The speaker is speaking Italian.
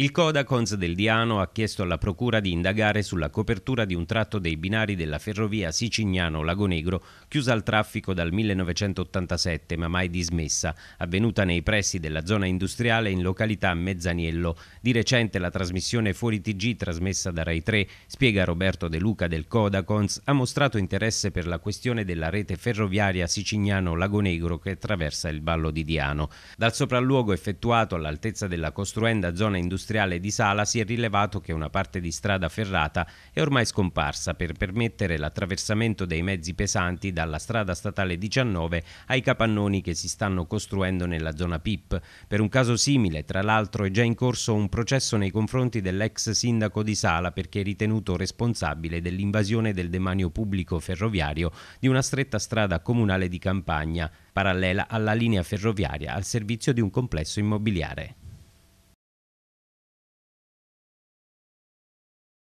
Il Codacons del Diano ha chiesto alla Procura di indagare sulla copertura di un tratto dei binari della ferrovia sicignano lago Negro, chiusa al traffico dal 1987 ma mai dismessa, avvenuta nei pressi della zona industriale in località Mezzaniello. Di recente la trasmissione Fuori TG, trasmessa da Rai 3, spiega Roberto De Luca del Codacons, ha mostrato interesse per la questione della rete ferroviaria sicignano lago Negro che attraversa il Vallo di Diano. Dal sopralluogo effettuato all'altezza della costruenda zona industriale industriale di Sala si è rilevato che una parte di strada ferrata è ormai scomparsa per permettere l'attraversamento dei mezzi pesanti dalla strada statale 19 ai capannoni che si stanno costruendo nella zona PIP. Per un caso simile, tra l'altro, è già in corso un processo nei confronti dell'ex sindaco di Sala perché è ritenuto responsabile dell'invasione del demanio pubblico ferroviario di una stretta strada comunale di campagna parallela alla linea ferroviaria al servizio di un complesso immobiliare.